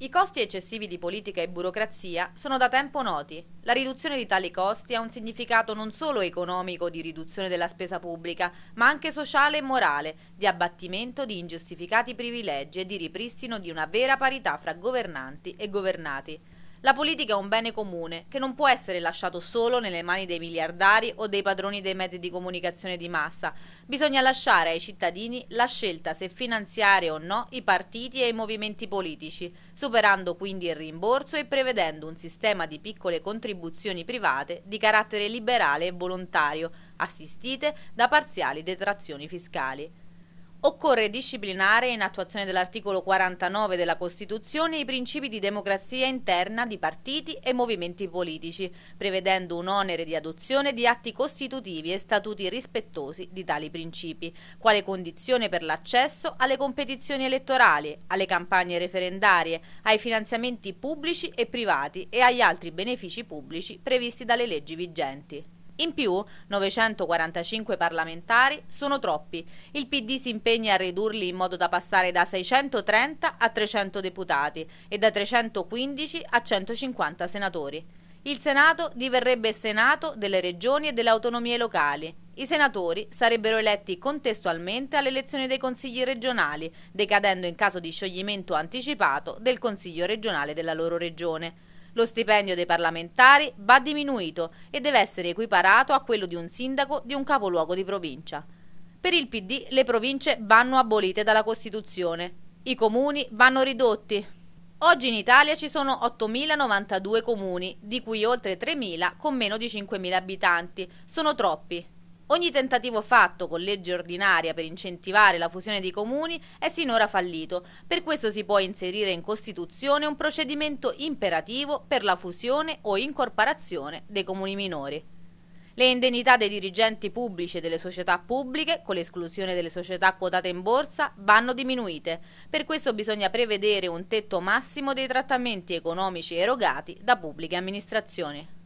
I costi eccessivi di politica e burocrazia sono da tempo noti. La riduzione di tali costi ha un significato non solo economico di riduzione della spesa pubblica, ma anche sociale e morale, di abbattimento di ingiustificati privilegi e di ripristino di una vera parità fra governanti e governati. La politica è un bene comune che non può essere lasciato solo nelle mani dei miliardari o dei padroni dei mezzi di comunicazione di massa. Bisogna lasciare ai cittadini la scelta se finanziare o no i partiti e i movimenti politici, superando quindi il rimborso e prevedendo un sistema di piccole contribuzioni private di carattere liberale e volontario, assistite da parziali detrazioni fiscali. Occorre disciplinare, in attuazione dell'articolo 49 della Costituzione, i principi di democrazia interna di partiti e movimenti politici, prevedendo un onere di adozione di atti costitutivi e statuti rispettosi di tali principi, quale condizione per l'accesso alle competizioni elettorali, alle campagne referendarie, ai finanziamenti pubblici e privati e agli altri benefici pubblici previsti dalle leggi vigenti. In più, 945 parlamentari sono troppi. Il PD si impegna a ridurli in modo da passare da 630 a 300 deputati e da 315 a 150 senatori. Il Senato diverrebbe Senato delle regioni e delle autonomie locali. I senatori sarebbero eletti contestualmente all'elezione dei consigli regionali, decadendo in caso di scioglimento anticipato del consiglio regionale della loro regione. Lo stipendio dei parlamentari va diminuito e deve essere equiparato a quello di un sindaco di un capoluogo di provincia. Per il PD le province vanno abolite dalla Costituzione, i comuni vanno ridotti. Oggi in Italia ci sono 8.092 comuni, di cui oltre 3.000 con meno di 5.000 abitanti. Sono troppi. Ogni tentativo fatto con legge ordinaria per incentivare la fusione dei comuni è sinora fallito. Per questo si può inserire in Costituzione un procedimento imperativo per la fusione o incorporazione dei comuni minori. Le indennità dei dirigenti pubblici e delle società pubbliche, con l'esclusione delle società quotate in borsa, vanno diminuite. Per questo bisogna prevedere un tetto massimo dei trattamenti economici erogati da pubbliche amministrazioni.